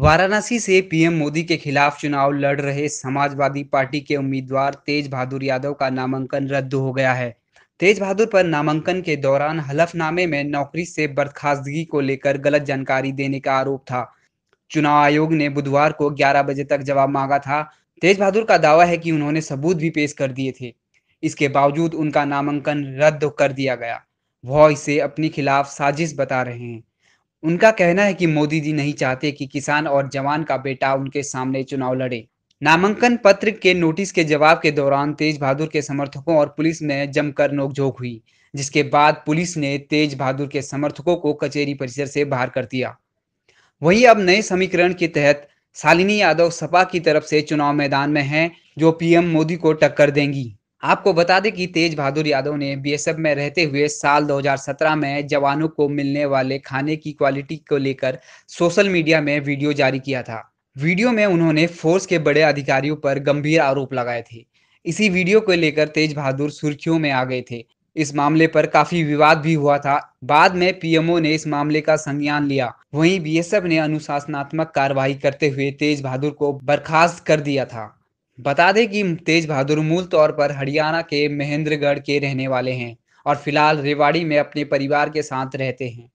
वाराणसी से पीएम मोदी के खिलाफ चुनाव लड़ रहे समाजवादी पार्टी के उम्मीदवार तेज बहादुर यादव का नामांकन रद्द हो गया है तेज बहादुर पर नामांकन के दौरान हलफनामे में नौकरी से बर्खास्तगी को लेकर गलत जानकारी देने का आरोप था चुनाव आयोग ने बुधवार को 11 बजे तक जवाब मांगा था तेज बहादुर का दावा है कि उन्होंने सबूत भी पेश कर दिए थे इसके बावजूद उनका नामांकन रद्द कर दिया गया वह इसे अपने खिलाफ साजिश बता रहे हैं उनका कहना है कि मोदी जी नहीं चाहते कि किसान और जवान का बेटा उनके सामने चुनाव लड़े नामांकन पत्र के नोटिस के जवाब के दौरान तेज बहादुर के समर्थकों और पुलिस में जमकर नोकझोंक हुई जिसके बाद पुलिस ने तेज बहादुर के समर्थकों को कचेरी परिसर से बाहर कर दिया वहीं अब नए समीकरण के तहत शालिनी यादव सपा की तरफ से चुनाव मैदान में हैं जो पीएम मोदी को टक्कर देंगी आपको बता दें कि तेज बहादुर यादव ने बीएसएफ में रहते हुए साल 2017 में जवानों को मिलने वाले खाने की क्वालिटी को लेकर सोशल मीडिया में वीडियो जारी किया था वीडियो में उन्होंने फोर्स के बड़े अधिकारियों पर गंभीर आरोप लगाए थे इसी वीडियो को लेकर तेज बहादुर सुर्खियों में आ गए थे इस मामले पर काफी विवाद भी हुआ था बाद में पीएमओ ने इस मामले का संज्ञान लिया वहीं बीएसएफ ने अनुशासनात्मक कार्रवाई करते हुए तेज बहादुर को बर्खास्त कर दिया था बता दें कि तेज बहादुर मूल तौर पर हरियाणा के महेंद्रगढ़ के रहने वाले हैं और फिलहाल रेवाड़ी में अपने परिवार के साथ रहते हैं